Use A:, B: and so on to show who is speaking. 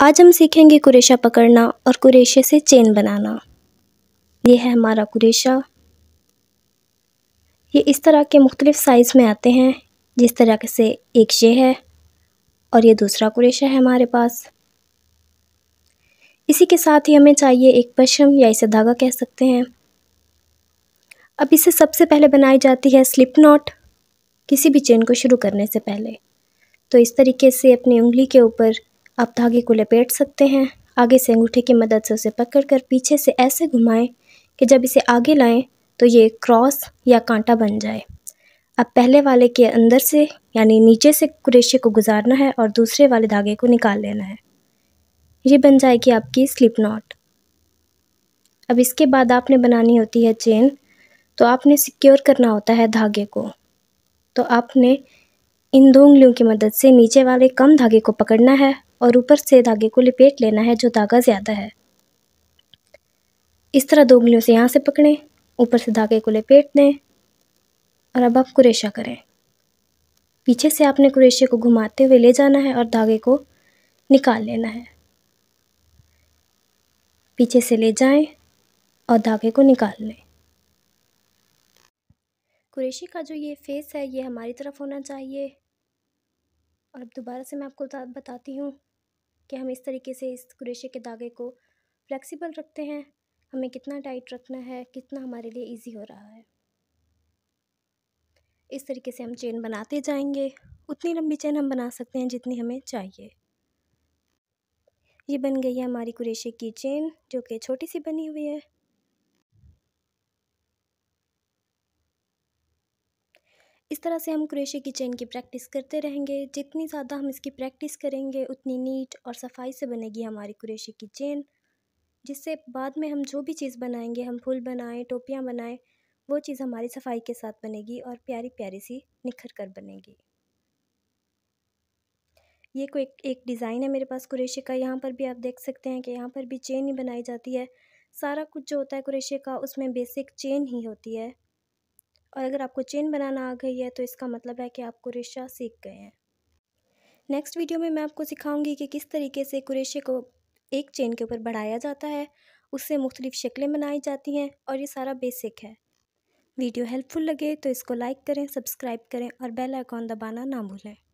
A: आज हम सीखेंगे कुरेशा पकड़ना और कुरेशे से चेन बनाना ये है हमारा कुरेशा ये इस तरह के मुख्तलिफ़ साइज़ में आते हैं जिस तरह से एक ये है और ये दूसरा कुरेशा है हमारे पास इसी के साथ ही हमें चाहिए एक पशम या इसे धागा कह सकते हैं अब इसे सबसे पहले बनाई जाती है स्लिप नॉट किसी भी चेन को शुरू करने से पहले तो इस तरीके से अपनी उंगली के ऊपर आप धागे को लपेट सकते हैं आगे से अंगूठे की मदद से उसे पकड़कर पीछे से ऐसे घुमाएं कि जब इसे आगे लाएं तो ये क्रॉस या कांटा बन जाए अब पहले वाले के अंदर से यानी नीचे से कुरेशे को गुजारना है और दूसरे वाले धागे को निकाल लेना है ये बन जाएगी आपकी स्लिप नॉट अब इसके बाद आपने बनानी होती है चेन तो आपने सिक्योर करना होता है धागे को तो आपने इन दो उंगलियों की मदद से नीचे वाले कम धागे को पकड़ना है और ऊपर से धागे को लपेट लेना है जो धागा ज़्यादा है इस तरह दो उंगलियों से यहाँ से पकड़ें ऊपर से धागे को लपेट दें और अब आप कुरेशा करें पीछे से आपने कुरेशे को घुमाते हुए ले जाना है और धागे को निकाल लेना है पीछे से ले जाएं और धागे को निकाल लें कुरेशे का जो ये फेस है ये हमारी तरफ होना चाहिए और अब दोबारा से मैं आपको बताती हूँ कि हम इस तरीके से इस क्रेशे के धागे को फ्लेक्सिबल रखते हैं हमें कितना टाइट रखना है कितना हमारे लिए इजी हो रहा है इस तरीके से हम चेन बनाते जाएंगे उतनी लंबी चेन हम बना सकते हैं जितनी हमें चाहिए ये बन गई है हमारी कुरेशे की चेन जो कि छोटी सी बनी हुई है इस तरह से हम क्रोशे की चेन की प्रैक्टिस करते रहेंगे जितनी ज़्यादा हम इसकी प्रैक्टिस करेंगे उतनी नीट और सफाई से बनेगी हमारी क्रोशे की चेन जिससे बाद में हम जो भी चीज़ बनाएंगे हम फूल बनाएं टोपियाँ बनाएं वो चीज़ हमारी सफाई के साथ बनेगी और प्यारी प्यारी सी निखर कर बनेगी ये कोई एक, एक डिज़ाइन है मेरे पास क्रेशे का यहाँ पर भी आप देख सकते हैं कि यहाँ पर भी चेन ही बनाई जाती है सारा कुछ जो होता है क्रेशे का उसमें बेसिक चेन ही होती है और अगर आपको चेन बनाना आ गई है तो इसका मतलब है कि आप कुरेशा सीख गए हैं नेक्स्ट वीडियो में मैं आपको सिखाऊंगी कि किस तरीके से कुरेशे को एक चेन के ऊपर बढ़ाया जाता है उससे मुख्तलिफ़ शक्लें बनाई जाती हैं और ये सारा बेसिक है वीडियो हेल्पफुल लगे तो इसको लाइक करें सब्सक्राइब करें और बेल आइकॉन दबाना ना भूलें